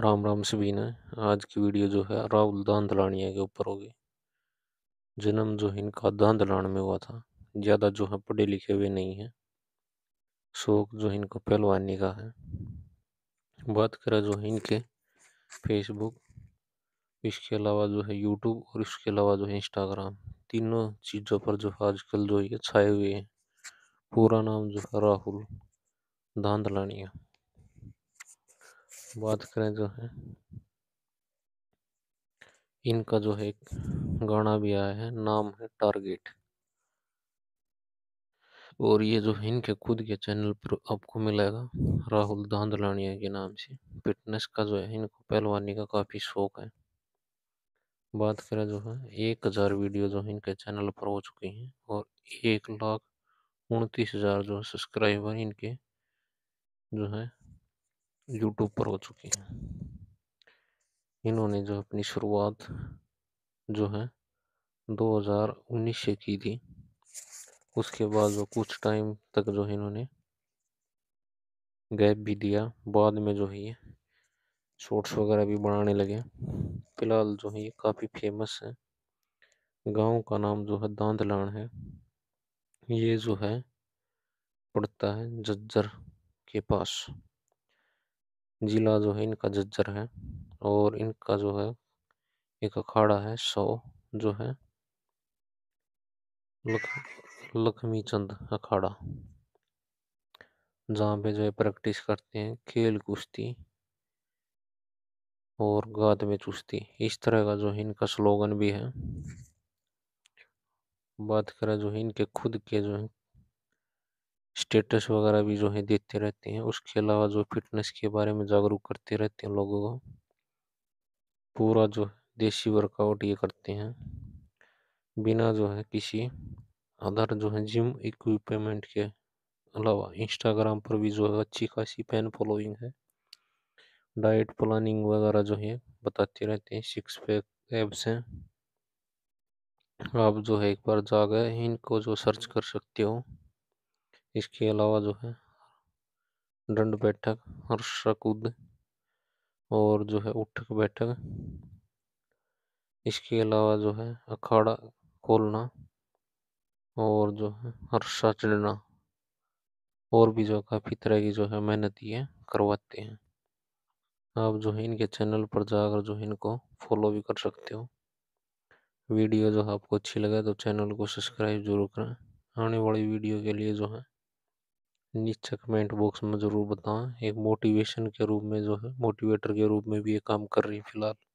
राम राम सभी ने आज की वीडियो जो है राहुल दांधलानिया के ऊपर होगी जन्म जो इनका दांधलान में हुआ था ज़्यादा जो है पढ़े लिखे हुए नहीं हैं शौक जो इनको पहलवानी का है बात करें जो है इनके फेसबुक इसके अलावा जो है यूट्यूब और इसके अलावा जो है इंस्टाग्राम तीनों चीज़ों पर जो है आजकल जो ये छाए हुए हैं पूरा नाम जो है राहुल दांधलानिया बात करें जो है इनका जो है गाना भी आया है नाम है टारगेट और ये जो है इनके खुद के चैनल पर आपको मिलेगा राहुल धांधलानिया के नाम से फिटनेस का जो है इनको पहलवानी का काफ़ी शौक है बात करें जो है एक हज़ार वीडियो जो है इनके चैनल पर हो चुकी हैं और एक लाख उनतीस हज़ार जो सब्सक्राइबर इनके जो है यूट्यूब पर हो चुकी है इन्होंने जो अपनी शुरुआत जो है 2019 से की थी उसके बाद जो कुछ टाइम तक जो है इन्होंने गैप भी दिया बाद में जो है ये शॉर्ट्स वगैरह भी बनाने लगे फिलहाल जो है ये काफ़ी फेमस है गांव का नाम जो है दांदलान है ये जो है पड़ता है जज्जर के पास जिला जो है इनका जज्जर है और इनका जो है एक अखाड़ा है सौ जो है लख, लखमी चंद अखाड़ा जहाँ पे जो है प्रैक्टिस करते हैं खेल कुश्ती और गाद में चुस्ती इस तरह का जो है इनका स्लोगन भी है बात करें जो है इनके खुद के जो है स्टेटस वगैरह भी जो है देते रहते हैं उसके अलावा जो फिटनेस के बारे में जागरूक करते रहते हैं लोगों को पूरा जो देसी वर्कआउट ये करते हैं बिना जो है किसी अदर जो है जिम इक्विपमेंट के अलावा इंस्टाग्राम पर भी जो है अच्छी खासी फैन फॉलोइंग है डाइट प्लानिंग वगैरह जो है बताते रहते हैं सिक्स पैक एप्स हैं आप जो है एक बार जा गए इनको जो सर्च कर सकते हो इसके अलावा जो है दंड बैठक हर्षकुद और जो है उठक बैठक इसके अलावा जो है अखाड़ा खोलना और जो है हर्षा चढ़ना और भी जो काफ़ी तरह की जो है मेहनती है करवाते हैं आप जो है इनके चैनल पर जाकर जो है इनको फॉलो भी कर सकते हो वीडियो जो है आपको अच्छी लगे तो चैनल को सब्सक्राइब जरूर करें आने वाली वीडियो के लिए जो है नीचे कमेंट बॉक्स में ज़रूर बताएं एक मोटिवेशन के रूप में जो है मोटिवेटर के रूप में भी ये काम कर रही है फ़िलहाल